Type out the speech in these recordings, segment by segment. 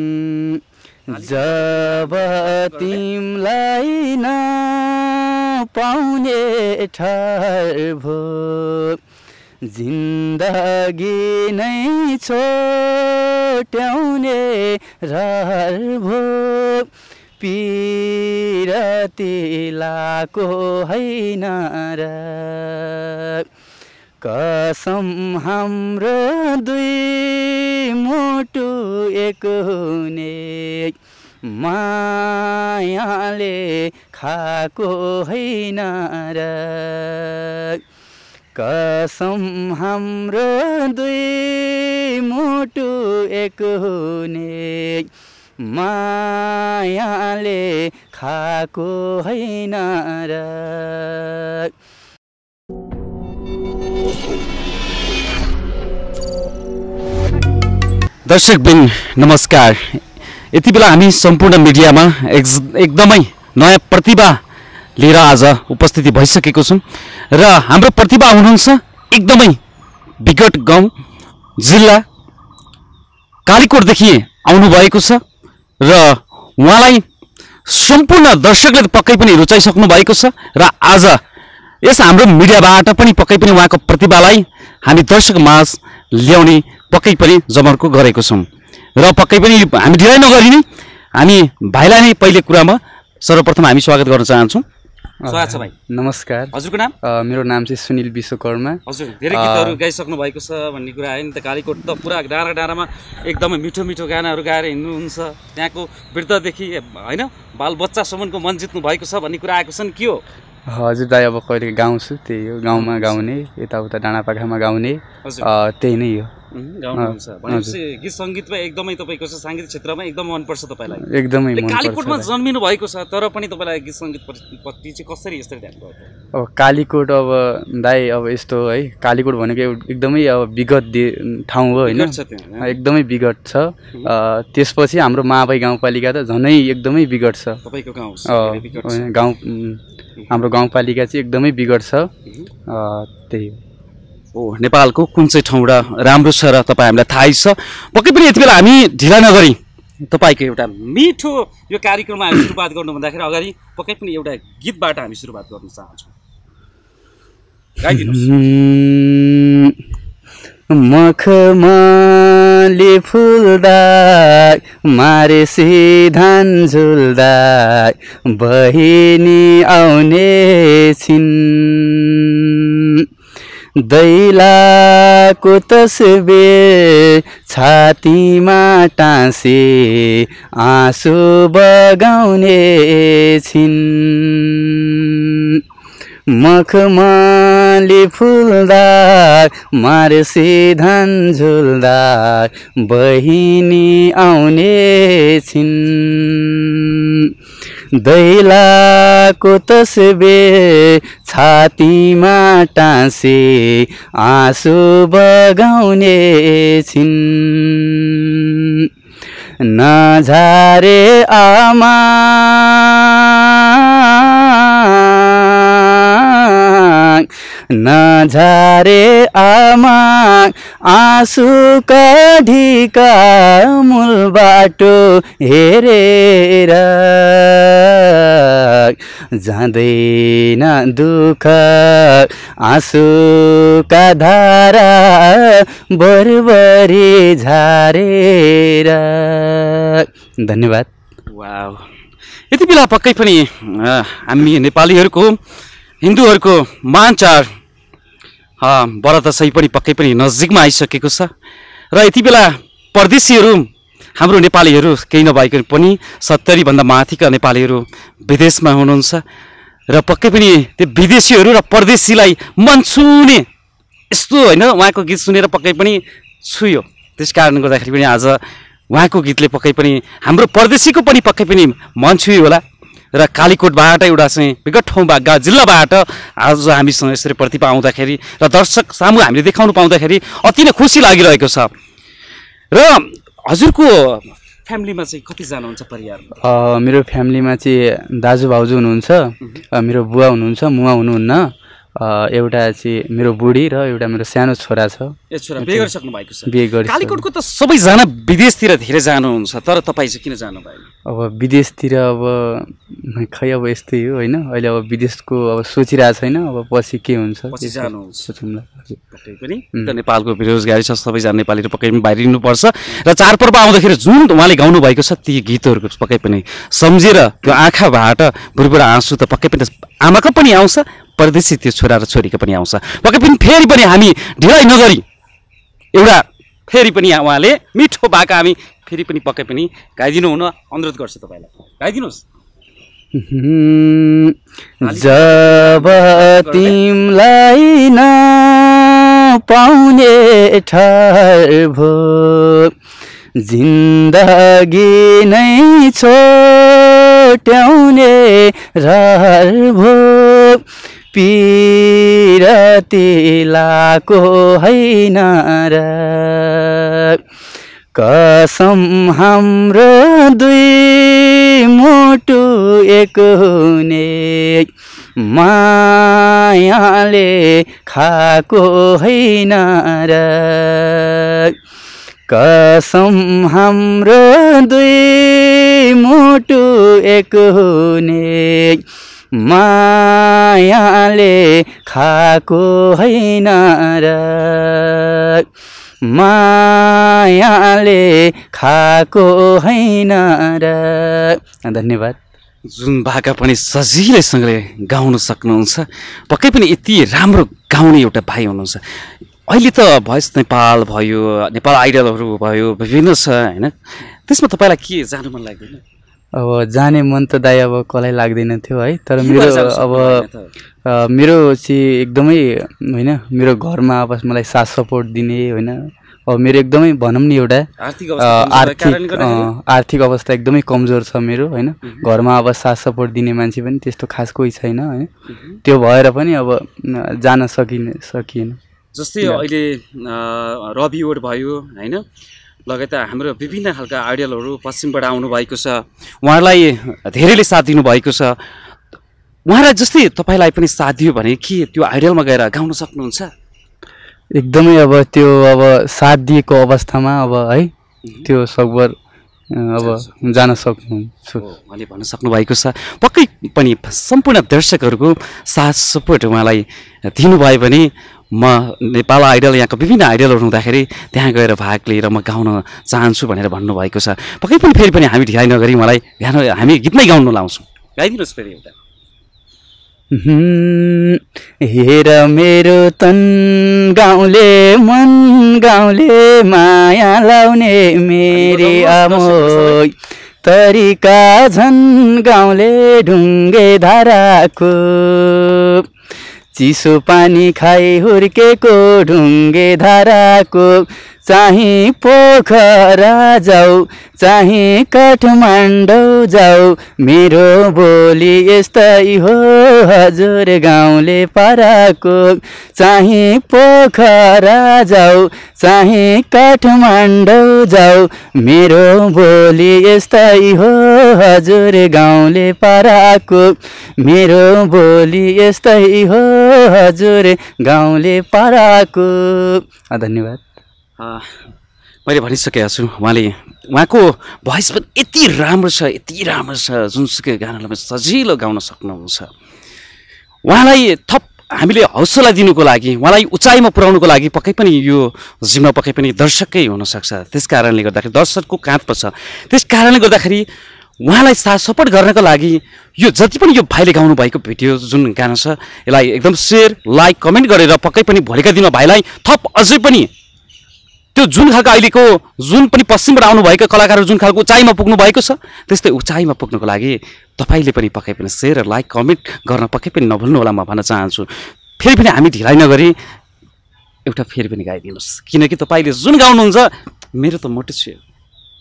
जब तिमलाई न पाउने ठहर भो जिन्दगी नै छोट्याउने रहर भो पिरतिलाको लाको होइन र कसम हाम्रो दुई मोटु एक हुने मायाले खाको होइन र कसम हाम्रो दुई मोटु एक हुने मायाले खाको होइन र दर्शकबिन नमस्कार यति बेला हामी सम्पूर्ण मिडियामा एकदमै नयाँ प्रतिभा लिएर आज उपस्थिति भइसकेको छौँ र हाम्रो प्रतिभा हुनुहुन्छ एकदमै विकट गाउँ जिल्ला कालीकोटदेखि आउनुभएको छ र उहाँलाई सम्पूर्ण दर्शकले पक्कै पनि रुचाइसक्नु भएको छ र आज यस हाम्रो मिडियाबाट पनि पक्कै पनि उहाँको प्रतिभालाई हामी दर्शक ल्याउने पक्कै पनि जमर्को गरेको छौँ र पक्कै पनि हामी ढिलाइ नगरिने हामी भाइलाई नै पहिले कुरामा सर्वप्रथम हामी स्वागत गर्न चाहन्छौँ स्वागत छ भाइ नमस्कार हजुरको नाम मेरो नाम चाहिँ सुनिल विश्वकर्मा हजुर धेरै गीतहरू गाइसक्नु भएको छ भन्ने कुरा आयो नि त कालीकोट त पुरा डाँडा डाँडामा एकदमै मिठो मिठो गानाहरू गाएर हिँड्नुहुन्छ त्यहाँको वृद्धदेखि होइन बालबच्चासम्मको मन जित्नु भएको छ भन्ने कुरा आएको छ नि के हो हजुर दाइ अब कहिले गाउँछु त्यही हो गाउँमा गाउने यताउता डाँडापाखामा गाउने त्यही नै हो गीत सङ्गीतमा एकदमै तपाईँको छ साङ्गीतिक क्षेत्रमा एकदम मनपर्छ तपाईँलाई एकदमै कालीकोटमा जन्मिनु भएको छ तर पनि तपाईँलाई गीत सङ्गीतप्रति चाहिँ कसरी यसरी ध्यान गर्नु अब कालीकोट अब दाई अब यस्तो है कालीकोट भनेको एकदमै अब विगत ठाउँ हो होइन एकदमै विगत छ त्यसपछि हाम्रो माबाई गाउँपालिका त झनै एकदमै विगट छ तपाईँको गाउँ गाउँ हाम्रो गाउँपालिका चाहिँ एकदमै बिगड्छ त्यही हो ओ नेपालको कुन चाहिँ ठाउँबाट राम्रो छ र तपाईँ हामीलाई थाहै छ पक्कै पनि यति बेला हामी ढिला नगरी तपाईँको एउटा मिठो यो कार्यक्रममा हामी सुरुवात गर्नु भन्दाखेरि अगाडि पक्कै पनि एउटा गीतबाट हामी सुरुवात गर्न चाहन्छौँ मखमा फुलले फुल्दा मारे सिधान झुल्दा बहिनी आउने छिन् दैलाको तस्बिर छातीमा टाँसे आँसु बगाउने छिन् मखमा डाली फुलदार मारसी धान झुलदार बहिनी आउने छिन् दैलाको तस्बे छातीमा टाँसे आँसु बगाउने छिन् नझारे आमा नझारे आमा आँसु ढिका मूल बाटो हेरेर जाँदैन दुःख आँसुका धारा बरबरी झारेर धन्यवाद यति बेला पक्कै पनि हामी नेपालीहरूको हिन्दूहरूको मान चाड सही पनि पक्कै पनि नजिकमा आइसकेको छ र यति बेला परदेशीहरू हाम्रो नेपालीहरू केही नभएको पनि सत्तरीभन्दा माथिका नेपालीहरू विदेशमा हुनुहुन्छ र पक्कै पनि त्यो विदेशीहरू र परदेशीलाई मन छुने यस्तो होइन उहाँको गीत सुनेर पक्कै पनि छुयो त्यस कारणले गर्दाखेरि पनि आज उहाँको गीतले पक्कै पनि हाम्रो परदेशीको पनि पक्कै पनि मन छुयो होला र कालीकोटबाट एउटा चाहिँ विगत ठाउँबाट जिल्लाबाट आज हामीसँग यसरी प्रतिभा आउँदाखेरि र दर्शक सामु हामीले देखाउनु पाउँदाखेरि अति नै खुसी लागिरहेको छ र हजुरको फ्यामिलीमा चाहिँ कतिजना हुन्छ परिवार मेरो फ्यामिलीमा चाहिँ दाजु भाउजू हुनुहुन्छ मेरो बुवा हुनुहुन्छ मुवा हुनुहुन्न एउटा चाहिँ मेरो बुढी र एउटा मेरो सानो छोरा छ छोरा बिहे गरिसक्नु त सबैजना विदेशतिर धेरै जानुहुन्छ तर तपाईँ चाहिँ किन जानुभयो अब विदेशतिर अब खै अब यस्तै हो होइन अहिले अब विदेशको अब सोचिरहेको छैन अब पछि के हुन्छ नेपालको बेरोजगारी छ सबैजना नेपालीहरू पक्कै पनि बाहिरिनुपर्छ र चाडपर्व आउँदाखेरि जुन उहाँले गाउनु भएको छ ती गीतहरूको पक्कै पनि सम्झेर त्यो आँखाबाट बुढीबाट आँसु त पक्कै पनि आमाको पनि आउँछ परदेशी त्यो छोरा र छोरीको पनि आउँछ पक्कै पनि फेरि पनि हामी ढिलाइ नगरी एउटा फेरि पनि उहाँले मिठो भाका हामी फेरि पनि पक्कै पनि गाइदिनु हुन अनुरोध गर्छु तपाईँलाई गाइदिनुहोस् जब तिमलाई न पाउने ठहर भो जिन्दगी नै छोट्याउने रहर भो पिरतिलाको होइन र कसम हाम्रो दुई मोटु एक हुने मायाले खाको होइन र कसम हाम्रो दुई मोटु एक हुने मायाले खाको होइन र मायाले खाको होइन र धन्यवाद जुन भाका पनि सजिलैसँगले गाउन सक्नुहुन्छ पक्कै पनि यति राम्रो गाउने एउटा भाइ हुनुहुन्छ अहिले त भोइस नेपाल भयो नेपाल आइडलहरू भयो विभिन्न छ होइन त्यसमा तपाईँलाई के जानु मन लाग्दैन अब जाने मन त दाइ अब कसलाई लाग्दैन थियो है तर मेरो अब मेरो चाहिँ एकदमै होइन मेरो घरमा अब मलाई साथ सपोर्ट दिने होइन अब मेरो एकदमै भनौँ नि एउटा आर्थिक आर्थिक अवस्था एकदमै कमजोर छ मेरो होइन घरमा अब साथ सपोर्ट दिने मान्छे पनि त्यस्तो खास कोही छैन होइन त्यो भएर पनि अब जान सकिने सकिएन जस्तै अहिले रवि ओड भयो होइन लगायत हाम्रो विभिन्न खालका आइडियलहरू पश्चिमबाट आउनुभएको छ उहाँलाई धेरैले साथ दिनुभएको छ उहाँलाई जस्तै तपाईँलाई पनि साथ दियो भने के त्यो आइडियलमा गएर गाउन सक्नुहुन्छ एकदमै अब त्यो अब साथ दिएको अवस्थामा अब है त्यो सकभर अब जान सक्नुहुन्छ उहाँले भन्न सक्नुभएको छ पक्कै पनि सम्पूर्ण दर्शकहरूको साथ सपोर्ट उहाँलाई दिनुभयो भने म नेपाल आइडल यहाँको विभिन्न आइडलहरू हुँदाखेरि त्यहाँ गएर भाग लिएर म गाउन चाहन्छु भनेर भन्नुभएको छ पक्कै पनि फेरि पनि हामी ढिलाइ नगरी मलाई ध्यान हामी गीत नै गाउनु लाउँछौँ गाइदिनुहोस् फेरि एउटा हेर मेरो तन गाउँले मन गाउँले माया लाउने मेरो आमोई तरिका झन् गाउँले ढुङ्गे धाराको चिसो पानी खाई हुर्केको ढुङ्गे धाराको चाहिँ पोखरा जाऊ चाहिँ काठमाडौँ जाऊ मेरो बोली यस्तै हो हजुर गाउँले पाराको चाहिँ पोखरा जाऊ चाहिँ काठमाडौँ जाऊ मेरो बोली यस्तै हो हजुर गाउँले पाराको मेरो बोली यस्तै हो हजुर गाउँले पाराको धन्यवाद मैले भनिसकेका छु उहाँले उहाँको भोइस पनि यति राम्रो छ यति राम्रो छ जुनसुकै गानालाई सजिलो गाउन सक्नुहुन्छ उहाँलाई थप हामीले हौसला दिनुको लागि उहाँलाई उचाइमा पुर्याउनुको लागि पक्कै पनि यो जिम्मा पक्कै पनि दर्शकै हुनसक्छ त्यस कारणले गर्दाखेरि दर्शकको काँध पर्छ त्यस कारणले गर्दाखेरि उहाँलाई साथ सपोर्ट गर्नको लागि यो जति पनि यो भाइले गाउनु भएको भिडियो जुन गाना छ यसलाई एकदम सेयर लाइक कमेन्ट गरेर पक्कै पनि भोलिका दिनमा भाइलाई थप अझै पनि त्यो जुन खालको अहिलेको जुन पनि पश्चिमबाट आउनुभएको कलाकारहरू जुन खालको उचाइमा पुग्नु भएको छ त्यस्तै उचाइमा पुग्नुको लागि तपाईँले पनि पक्कै पनि सेयर लाइक कमेन्ट गर्न पक्कै पनि नभुल्नु होला म भन्न चाहन्छु फेरि पनि हामी ढिलाइ नगरी एउटा फेरि पनि गाइदिनुहोस् किनकि तपाईँले जुन गाउनुहुन्छ मेरो त मोटो थियो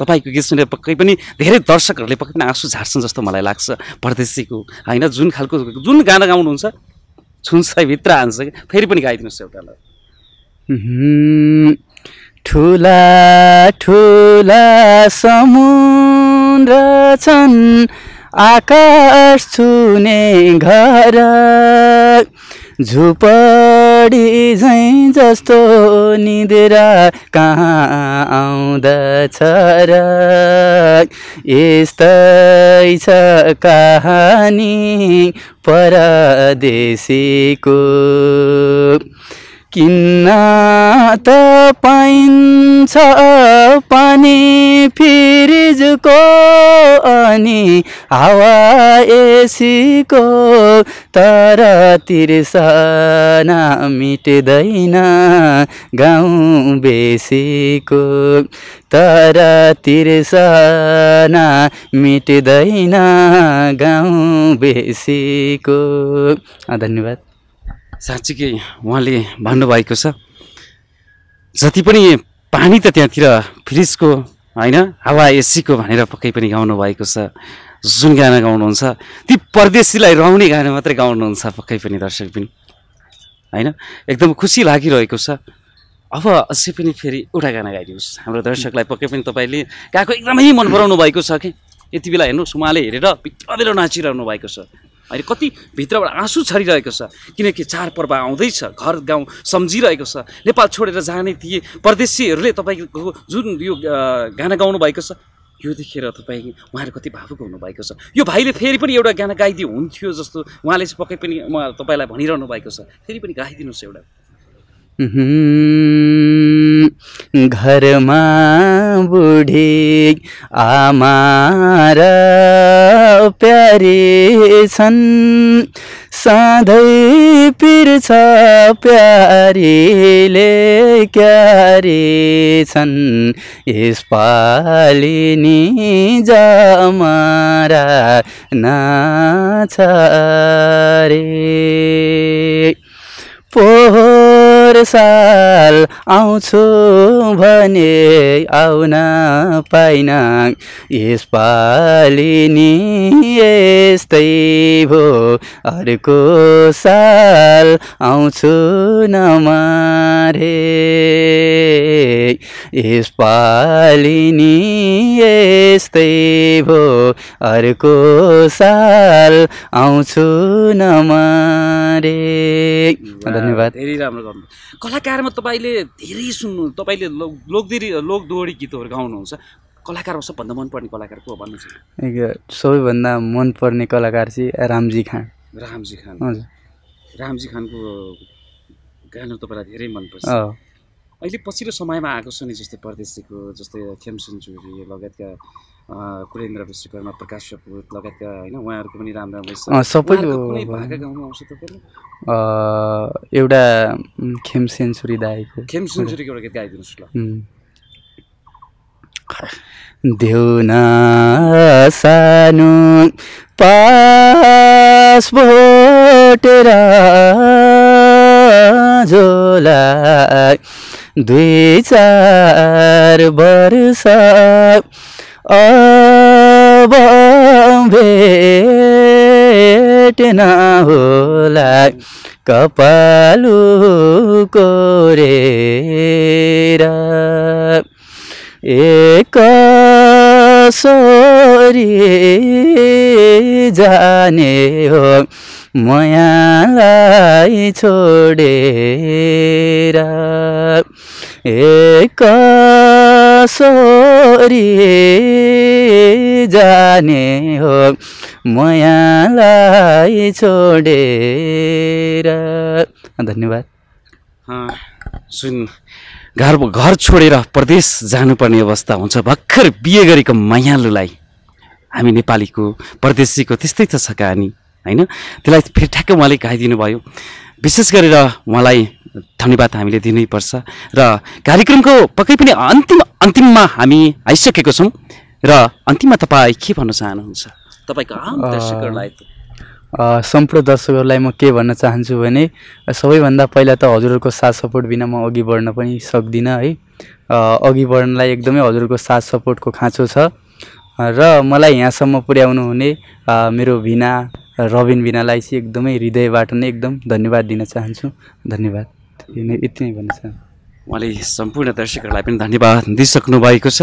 तपाईँको गीत सुनेर पक्कै पनि धेरै दर्शकहरूले पक्कै पनि आँसु झार्छन् जस्तो मलाई लाग्छ परदेशीको होइन जुन खालको जुन गाना गाउनुहुन्छ छुन्छ भित्र हान्छ फेरि पनि गाइदिनुहोस् एउटा ठुला ठुला समुद्र छन् आकाश छुने घर झुपडी झैँ जस्तो निद्रा कहाँ आउँदछ र यस्तै छ कहानी परदेशीको किन्न त पाइन्छ पनि फिरिजको अनि हावा एसीको तर तिर्सना मिट्दैन गाउँ बेसीको तर तिर्सना मिट्दैन गाउँ बेसीको धन्यवाद साँच्चीकै उहाँले भन्नुभएको छ जति पनि पानी त त्यहाँतिर फ्रिजको होइन हावा एसीको भनेर पक्कै पनि गाउनुभएको छ जुन गाना गाउनुहुन्छ ती परदेशीलाई रहने गाना मात्रै गाउनुहुन्छ पक्कै पनि दर्शक पनि होइन एकदम खुसी लागिरहेको छ अब अझै पनि फेरि एउटा गाना गाइदिनुहोस् हाम्रो दर्शकलाई पक्कै पनि तपाईँले गाएको एकदमै मन पराउनु भएको छ कि यति बेला हेर्नुहोस् उहाँले हेरेर भित्र भित्र नाचिरहनु भएको छ अहिले कति भित्रबाट आँसु छरिरहेको छ किनकि चाडपर्व आउँदैछ घर गाउँ सम्झिरहेको छ नेपाल छोडेर जाने थिए परदेशीहरूले तपाईँको जुन यो गाना गाउनु भएको छ यो देखेर तपाईँ उहाँहरू कति भावुक हुनुभएको छ यो भाइले फेरि पनि एउटा गाना गाइदियो हुन्थ्यो जस्तो उहाँले चाहिँ पक्कै पनि म तपाईँलाई भनिरहनु भएको छ फेरि पनि गाइदिनुहोस् एउटा घरमा बुढी आमा र प्यारे छन् सधैँ पिर्छ प्यारीले क्यारे छन् यसपालि नि जमरा नाछ रे साल आउँछु भने आउन पाइन यसपालि नि यस्तै भो अर्को साल आउँछु न मारे यसपालि नि यस्तै भो अर्को साल आउँछु न नमारे धन्यवाद धेरै राम्रो गर्नु कलाकारमा तपाईँले धेरै सुन्नु तपाईँले लोकदोरी लोकदोरी गीतहरू गाउनुहुन्छ कलाकारमा सबभन्दा मनपर्ने कलाकार को भन्नु सबैभन्दा मनपर्ने कलाकार चाहिँ रामजी खान रामजी खान हजुर रामजी खानको गाना तपाईँलाई धेरै मनपर्छ अहिले पछिल्लो समयमा आएको छ नि जस्तै परदेशीको जस्तै खेमसुन छोरी लगायतका कुलेन्द्र विश्वकर्मा प्रकाश कपुर लगायतका होइन उहाँहरूको पनि राम्रो राम्रो सबैको एउटा खेम सेन्चुरी दाएको खेम सेन्चुरीको एउटा गीत गाइदिनुहोस् ल देउना सानो पास भोटेर झोला दुई चार वर्ष अब न होला कपालु कोरेर एक सोरी जाने हो मयालाई छोडेर एक सोरी जाने हो मयालाई छोडेर धन्यवाद सुन घर घर छोडेर प्रदेश जानुपर्ने अवस्था हुन्छ भर्खर बिहे गरेको मायालुलाई हामी नेपालीको परदेशीको त्यस्तै त छ कहानी होइन त्यसलाई फेरि ठ्याक्कै उहाँले गाइदिनु भयो विशेष गरेर उहाँलाई धन्यवाद हामीले दिनैपर्छ र कार्यक्रमको पक्कै पनि अन्तिम अन्तिममा हामी आइसकेको छौँ र अन्तिममा तपाईँ के भन्न चाहनुहुन्छ तपाईँको दर्शकहरूलाई सम्पूर्ण दर्शकहरूलाई म के भन्न चाहन्छु भने सबैभन्दा पहिला त हजुरहरूको साथ सपोर्ट बिना म अघि बढ्न पनि सक्दिनँ है अघि बढ्नलाई एकदमै हजुरहरूको साथ सपोर्टको खाँचो छ र मलाई यहाँसम्म पुर्याउनु हुने मेरो भिना रबिन भिनालाई चाहिँ एकदमै हृदयबाट नै एकदम धन्यवाद दिन चाहन्छु धन्यवाद यति नै भन्छ उहाँले सम्पूर्ण दर्शकहरूलाई पनि धन्यवाद दिइसक्नु भएको छ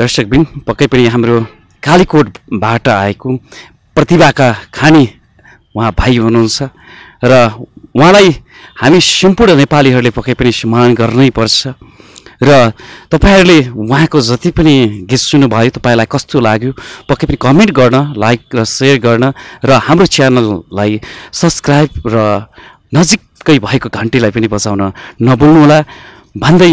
दर्शकबिन पक्कै पनि हाम्रो कालीकोटबाट आएको प्रतिभाका खानी उहाँ भाइ हुनुहुन्छ र उहाँलाई हामी सम्पूर्ण नेपालीहरूले पक्कै पनि सम्मान गर्नै पर्छ र तपाईँहरूले उहाँको जति पनि गीत सुन्नुभयो तपाईँलाई कस्तो लाग्यो पक्कै पनि कमेन्ट गर्न लाइक र सेयर गर्न र हाम्रो च्यानललाई सब्सक्राइब र नजिक छक्कै भएको घन्टीलाई पनि बचाउन नबोल्नुहोला भन्दै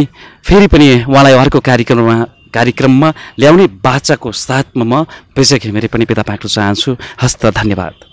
फेरि पनि उहाँलाई अर्को कार्यक्रममा कार्यक्रममा ल्याउने बाचाको साथमा म विजय घिमिरे पनि बिदा पाक्न चाहन्छु हस्त धन्यवाद